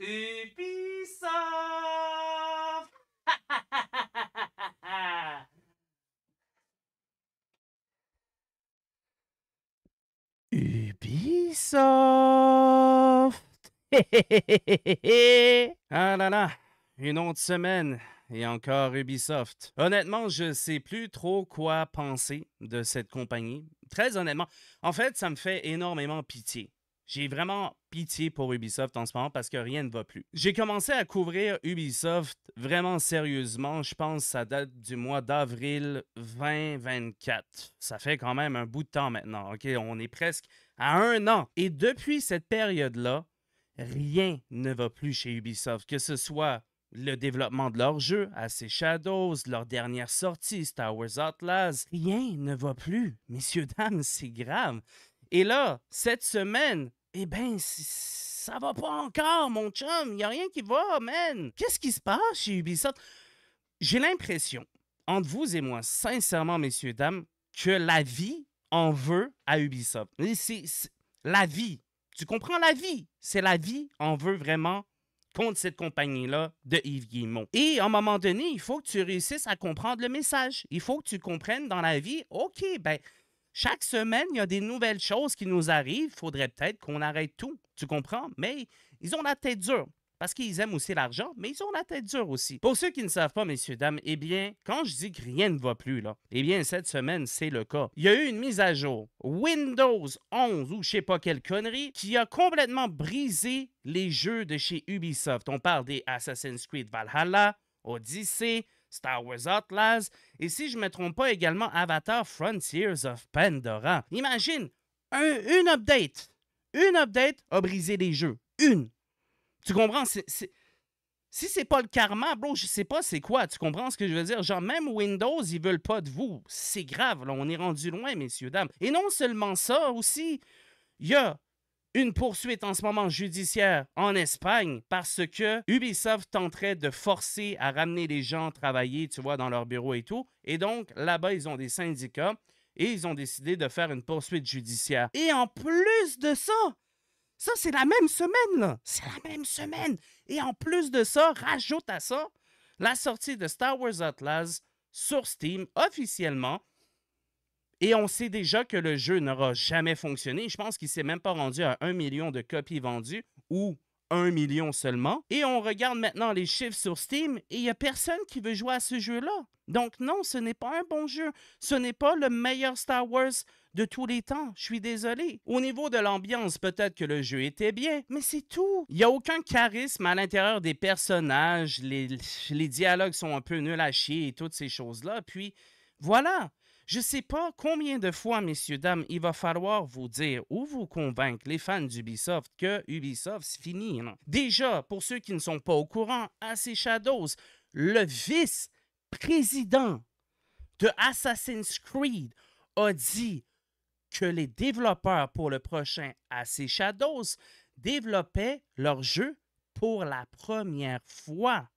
Ubisoft Ubisoft Ah là là, une autre semaine et encore Ubisoft. Honnêtement, je sais plus trop quoi penser de cette compagnie. Très honnêtement, en fait, ça me fait énormément pitié. J'ai vraiment pitié pour Ubisoft en ce moment parce que rien ne va plus. J'ai commencé à couvrir Ubisoft vraiment sérieusement, je pense que ça date du mois d'avril 2024. Ça fait quand même un bout de temps maintenant, OK? On est presque à un an. Et depuis cette période-là, rien ne va plus chez Ubisoft, que ce soit le développement de leur jeu, assez Shadows, leur dernière sortie, Star Wars Atlas, rien ne va plus. Messieurs, dames, c'est grave. Et là, cette semaine, eh ben, ça va pas encore, mon chum. Il y a rien qui va, man. Qu'est-ce qui se passe chez Ubisoft? J'ai l'impression, entre vous et moi, sincèrement, messieurs, dames, que la vie en veut à Ubisoft. C'est la vie. Tu comprends la vie? C'est la vie en veut vraiment contre cette compagnie-là de Yves Guillemot. Et à un moment donné, il faut que tu réussisses à comprendre le message. Il faut que tu comprennes dans la vie, OK, ben, chaque semaine, il y a des nouvelles choses qui nous arrivent. Il faudrait peut-être qu'on arrête tout. Tu comprends? Mais ils ont la tête dure. Parce qu'ils aiment aussi l'argent, mais ils ont la tête dure aussi. Pour ceux qui ne savent pas, messieurs, dames, eh bien, quand je dis que rien ne va plus, là, eh bien, cette semaine, c'est le cas. Il y a eu une mise à jour, Windows 11 ou je sais pas quelle connerie, qui a complètement brisé les jeux de chez Ubisoft. On parle des Assassin's Creed Valhalla, Odyssey, Star Wars Outlaws et si je ne me trompe pas également Avatar Frontiers of Pandora. Imagine, une update, une update a brisé les jeux. Une. Tu comprends? Si c'est pas le karma, bro, je sais pas c'est quoi. Tu comprends ce que je veux dire? Genre, même Windows, ils veulent pas de vous. C'est grave, On est rendu loin, messieurs, dames. Et non seulement ça, aussi, il y a une poursuite en ce moment judiciaire en Espagne parce que Ubisoft tenterait de forcer à ramener les gens travailler, tu vois, dans leur bureau et tout. Et donc, là-bas, ils ont des syndicats et ils ont décidé de faire une poursuite judiciaire. Et en plus de ça, ça, c'est la même semaine, là. C'est la même semaine. Et en plus de ça, rajoute à ça la sortie de Star Wars Atlas sur Steam officiellement et on sait déjà que le jeu n'aura jamais fonctionné. Je pense qu'il ne s'est même pas rendu à un million de copies vendues ou un million seulement. Et on regarde maintenant les chiffres sur Steam et il n'y a personne qui veut jouer à ce jeu-là. Donc non, ce n'est pas un bon jeu. Ce n'est pas le meilleur Star Wars de tous les temps. Je suis désolé. Au niveau de l'ambiance, peut-être que le jeu était bien, mais c'est tout. Il n'y a aucun charisme à l'intérieur des personnages. Les, les dialogues sont un peu nuls à chier et toutes ces choses-là. Puis voilà. Je ne sais pas combien de fois, messieurs, dames, il va falloir vous dire ou vous convaincre, les fans d'Ubisoft, que Ubisoft, c'est fini. Hein. Déjà, pour ceux qui ne sont pas au courant, AC Shadows, le vice-président de Assassin's Creed a dit que les développeurs pour le prochain AC Shadows développaient leur jeu pour la première fois.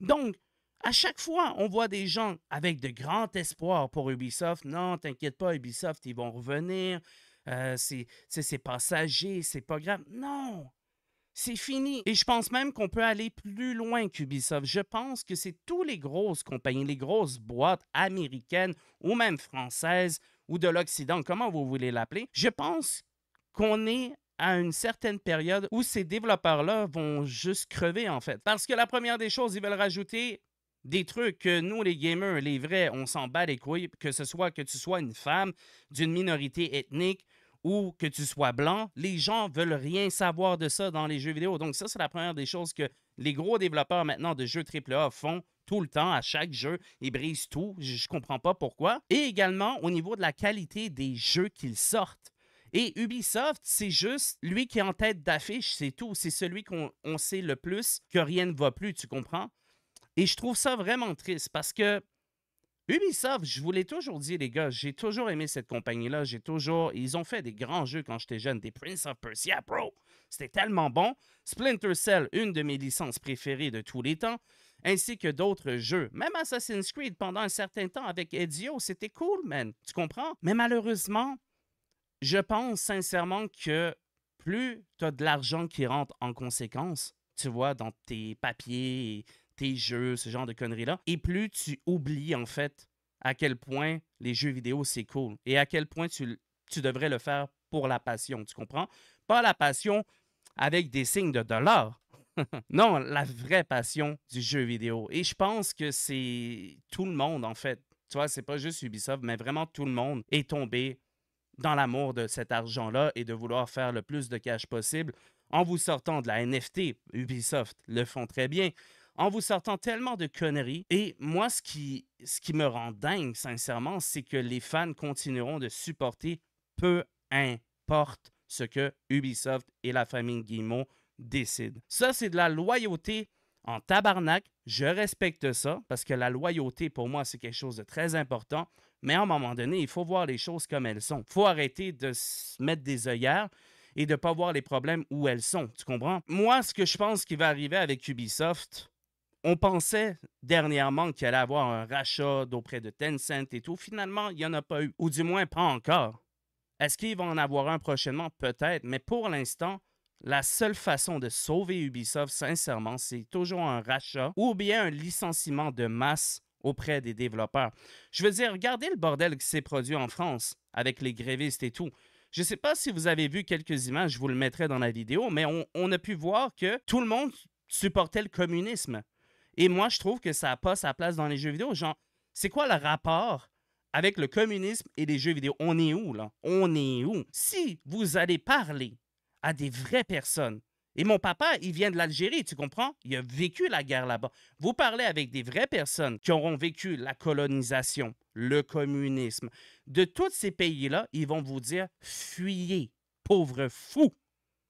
Donc, à chaque fois, on voit des gens avec de grands espoirs pour Ubisoft. Non, t'inquiète pas, Ubisoft, ils vont revenir. Euh, c'est c'est passager, c'est pas grave. Non, c'est fini. Et je pense même qu'on peut aller plus loin qu'Ubisoft. Je pense que c'est tous les grosses compagnies, les grosses boîtes américaines ou même françaises ou de l'Occident, comment vous voulez l'appeler. Je pense qu'on est à une certaine période où ces développeurs-là vont juste crever en fait. Parce que la première des choses, ils veulent rajouter des trucs que nous, les gamers, les vrais, on s'en bat les couilles, que ce soit que tu sois une femme d'une minorité ethnique ou que tu sois blanc, les gens veulent rien savoir de ça dans les jeux vidéo. Donc ça, c'est la première des choses que les gros développeurs maintenant de jeux AAA font tout le temps, à chaque jeu, ils brisent tout. Je ne comprends pas pourquoi. Et également au niveau de la qualité des jeux qu'ils sortent. Et Ubisoft, c'est juste lui qui est en tête d'affiche, c'est tout. C'est celui qu'on sait le plus que rien ne va plus, tu comprends? Et je trouve ça vraiment triste parce que Ubisoft, je vous l'ai toujours dit, les gars, j'ai toujours aimé cette compagnie-là. J'ai toujours. Ils ont fait des grands jeux quand j'étais jeune, des Prince of Persia, bro. C'était tellement bon. Splinter Cell, une de mes licences préférées de tous les temps, ainsi que d'autres jeux. Même Assassin's Creed, pendant un certain temps avec Ezio, c'était cool, man. Tu comprends? Mais malheureusement, je pense sincèrement que plus tu as de l'argent qui rentre en conséquence, tu vois, dans tes papiers, tes jeux, ce genre de conneries-là. Et plus tu oublies, en fait, à quel point les jeux vidéo, c'est cool. Et à quel point tu, devrais le faire pour la passion, tu comprends? Pas la passion avec des signes de dollars. non, la vraie passion du jeu vidéo. Et je pense que c'est tout le monde, en fait. Tu vois, c'est pas juste Ubisoft, mais vraiment tout le monde est tombé dans l'amour de cet argent-là et de vouloir faire le plus de cash possible en vous sortant de la NFT. Ubisoft le font très bien en vous sortant tellement de conneries. Et moi, ce qui, ce qui me rend dingue, sincèrement, c'est que les fans continueront de supporter peu importe ce que Ubisoft et la famille Guillemot décident. Ça, c'est de la loyauté en tabarnak. Je respecte ça parce que la loyauté, pour moi, c'est quelque chose de très important. Mais à un moment donné, il faut voir les choses comme elles sont. Il faut arrêter de se mettre des œillères et de ne pas voir les problèmes où elles sont. Tu comprends? Moi, ce que je pense qui va arriver avec Ubisoft, on pensait dernièrement qu'il allait avoir un rachat d'auprès de Tencent et tout. Finalement, il n'y en a pas eu, ou du moins pas encore. Est-ce qu'il va en avoir un prochainement? Peut-être, mais pour l'instant, la seule façon de sauver Ubisoft, sincèrement, c'est toujours un rachat ou bien un licenciement de masse auprès des développeurs. Je veux dire, regardez le bordel qui s'est produit en France avec les grévistes et tout. Je ne sais pas si vous avez vu quelques images, je vous le mettrai dans la vidéo, mais on a pu voir que tout le monde supportait le communisme. Et moi, je trouve que ça n'a pas sa place dans les jeux vidéo. Genre, c'est quoi le rapport avec le communisme et les jeux vidéo? On est où, là? On est où? Si vous allez parler à des vraies personnes, et mon papa, il vient de l'Algérie, tu comprends? Il a vécu la guerre là-bas. Vous parlez avec des vraies personnes qui auront vécu la colonisation, le communisme. De tous ces pays-là, ils vont vous dire fuyez, pauvres fous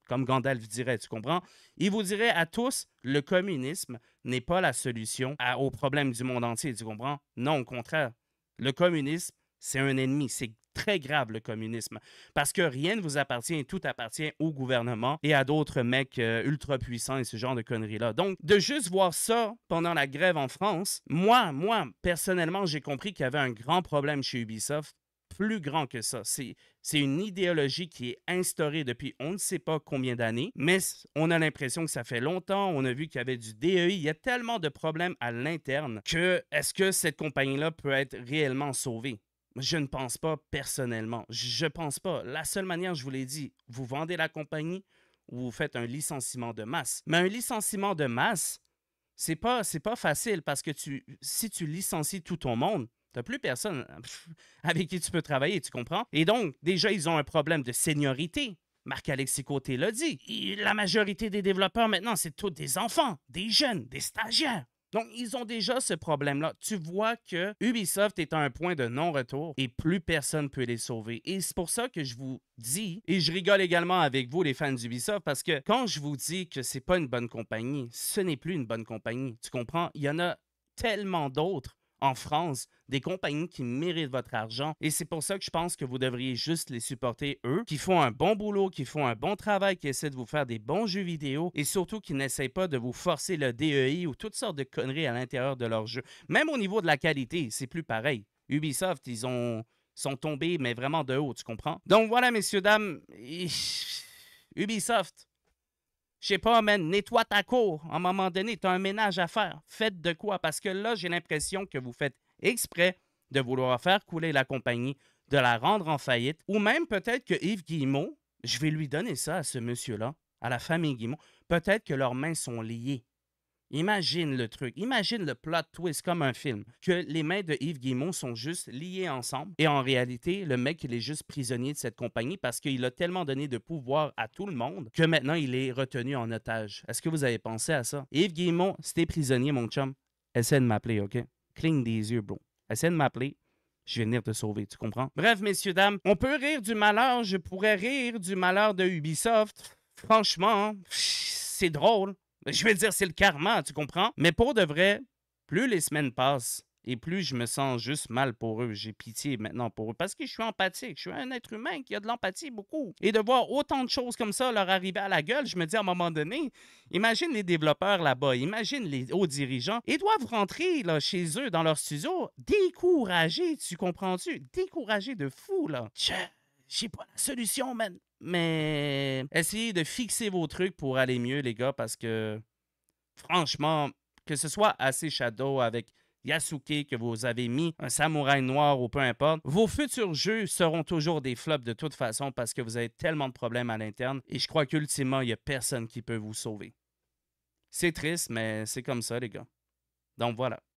comme Gandalf dirait, tu comprends? Il vous dirait à tous, le communisme n'est pas la solution à, aux problèmes du monde entier, tu comprends? Non, au contraire. Le communisme, c'est un ennemi, c'est très grave le communisme, parce que rien ne vous appartient, tout appartient au gouvernement et à d'autres mecs euh, ultra puissants et ce genre de conneries-là. Donc, de juste voir ça pendant la grève en France, moi, moi, personnellement, j'ai compris qu'il y avait un grand problème chez Ubisoft plus grand que ça. C'est une idéologie qui est instaurée depuis on ne sait pas combien d'années, mais on a l'impression que ça fait longtemps. On a vu qu'il y avait du DEI. Il y a tellement de problèmes à l'interne que est-ce que cette compagnie-là peut être réellement sauvée? Je ne pense pas personnellement. Je ne pense pas. La seule manière, je vous l'ai dit, vous vendez la compagnie ou vous faites un licenciement de masse. Mais un licenciement de masse, c'est pas, pas facile parce que tu, si tu licencies tout ton monde, T'as plus personne hein, avec qui tu peux travailler, tu comprends? Et donc, déjà, ils ont un problème de seniorité. Marc-Alexis Côté l'a dit. la majorité des développeurs maintenant, c'est tous des enfants, des jeunes, des stagiaires. Donc, ils ont déjà ce problème-là. Tu vois que Ubisoft est à un point de non-retour et plus personne peut les sauver. Et c'est pour ça que je vous dis, et je rigole également avec vous, les fans d'Ubisoft, parce que quand je vous dis que ce n'est pas une bonne compagnie, ce n'est plus une bonne compagnie. Tu comprends? Il y en a tellement d'autres en France, des compagnies qui méritent votre argent. Et c'est pour ça que je pense que vous devriez juste les supporter, eux, qui font un bon boulot, qui font un bon travail, qui essaient de vous faire des bons jeux vidéo et surtout qui n'essaient pas de vous forcer le DEI ou toutes sortes de conneries à l'intérieur de leurs jeux. Même au niveau de la qualité, c'est plus pareil. Ubisoft, ils ont sont tombés, mais vraiment de haut, tu comprends? Donc voilà, messieurs, dames, Ubisoft, je sais pas, mais nettoie ta cour. À un moment donné, tu as un ménage à faire. Faites de quoi? Parce que là, j'ai l'impression que vous faites exprès de vouloir faire couler la compagnie, de la rendre en faillite. Ou même peut-être que Yves Guillemot, je vais lui donner ça à ce monsieur-là, à la famille Guillemot. Peut-être que leurs mains sont liées Imagine le truc, imagine le plot twist comme un film, que les mains de Yves Guillemot sont juste liées ensemble et en réalité, le mec, il est juste prisonnier de cette compagnie parce qu'il a tellement donné de pouvoir à tout le monde que maintenant, il est retenu en otage. Est-ce que vous avez pensé à ça? Yves Guillemot, c'était prisonnier, mon chum, essaie de m'appeler, OK? Clean des yeux, bro. Essaie de m'appeler. Je vais venir te sauver, tu comprends? Bref, messieurs, dames, on peut rire du malheur, je pourrais rire du malheur de Ubisoft. Franchement, c'est drôle. Je veux dire, c'est le karma, tu comprends? Mais pour de vrai, plus les semaines passent, et plus je me sens juste mal pour eux. J'ai pitié maintenant pour eux parce que je suis empathique. Je suis un être humain qui a de l'empathie beaucoup. Et de voir autant de choses comme ça leur arriver à la gueule, je me dis à un moment donné, imagine les développeurs là-bas, imagine les hauts dirigeants. Ils doivent rentrer là, chez eux dans leur studio découragés, tu comprends-tu? Découragés de fou, là j'ai pas la solution, Mais essayez de fixer vos trucs pour aller mieux, les gars, parce que franchement, que ce soit assez Shadow avec Yasuke que vous avez mis, un samouraï noir ou peu importe, vos futurs jeux seront toujours des flops de toute façon parce que vous avez tellement de problèmes à l'interne et je crois qu'ultimement, il n'y a personne qui peut vous sauver. C'est triste, mais c'est comme ça, les gars. Donc voilà.